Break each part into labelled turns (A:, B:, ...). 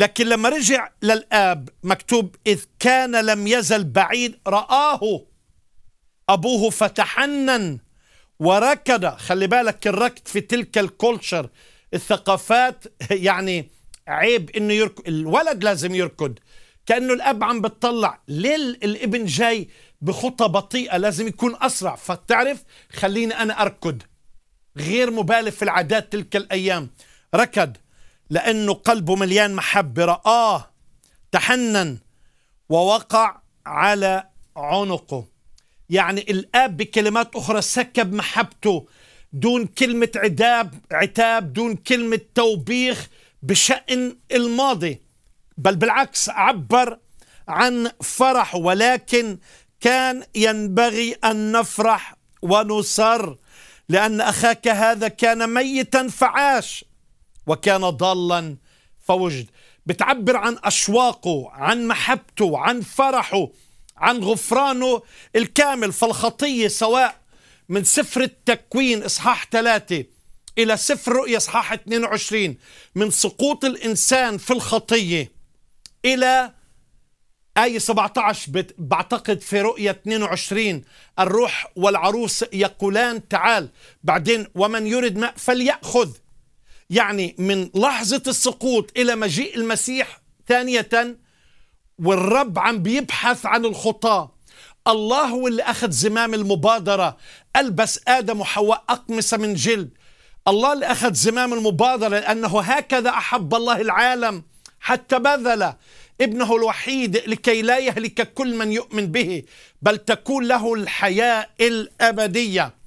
A: لكن لما رجع للآب مكتوب إذ كان لم يزل بعيد رآه أبوه فتحنن وركض خلي بالك الركض في تلك الكولتشر الثقافات يعني عيب انه يركض الولد لازم يركض كانه الاب عم بتطلع ليه الابن جاي بخطى بطيئه لازم يكون اسرع فتعرف خليني انا اركض غير مبالغ في العادات تلك الايام ركض لأنه قلبه مليان محبة رآه تحنن ووقع على عنقه يعني الآب بكلمات أخرى سكب محبته دون كلمة عتاب عتاب دون كلمة توبيخ بشأن الماضي بل بالعكس عبر عن فرح ولكن كان ينبغي أن نفرح ونصر لأن أخاك هذا كان ميتا فعاش وكان ضالا فوجد بتعبر عن أشواقه عن محبته عن فرحه عن غفرانه الكامل فالخطية سواء من سفر التكوين إصحاح ثلاثة إلى سفر رؤية إصحاح 22 من سقوط الإنسان في الخطية إلى آية 17 بعتقد في رؤية 22 الروح والعروس يقولان تعال بعدين ومن يرد ماء فليأخذ يعني من لحظة السقوط إلى مجيء المسيح ثانية والرب عم بيبحث عن الخطاة الله هو اللي أخذ زمام المبادرة ألبس آدم وحواء أقمصة من جلد الله اللي أخذ زمام المبادرة لأنه هكذا أحب الله العالم حتى بذل ابنه الوحيد لكي لا يهلك كل من يؤمن به بل تكون له الحياة الأبدية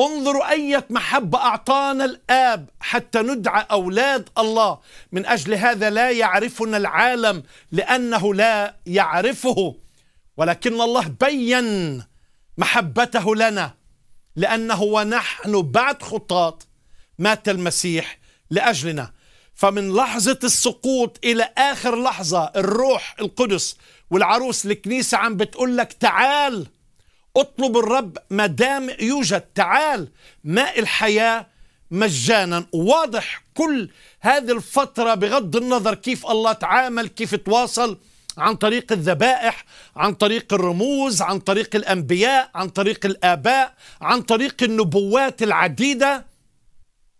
A: انظروا أية محبة أعطانا الآب حتى ندعى أولاد الله من أجل هذا لا يعرفنا العالم لأنه لا يعرفه ولكن الله بين محبته لنا لأنه ونحن بعد خطاط مات المسيح لأجلنا فمن لحظة السقوط إلى آخر لحظة الروح القدس والعروس الكنيسة عم بتقول لك تعال اطلب الرب ما دام يوجد تعال ماء الحياة مجانا واضح كل هذه الفترة بغض النظر كيف الله تعامل كيف تواصل عن طريق الذبائح عن طريق الرموز عن طريق الأنبياء عن طريق الآباء عن طريق النبوات العديدة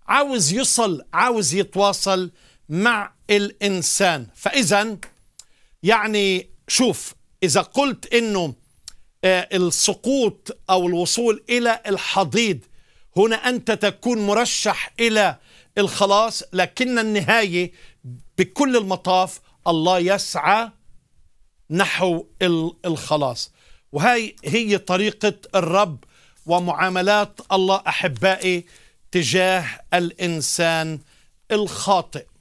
A: عاوز يصل عاوز يتواصل مع الإنسان فإذا يعني شوف إذا قلت إنه آه، السقوط أو الوصول إلى الحضيض هنا أنت تكون مرشح إلى الخلاص لكن النهاية بكل المطاف الله يسعى نحو الخلاص وهي هي طريقة الرب ومعاملات الله أحبائي تجاه الإنسان الخاطئ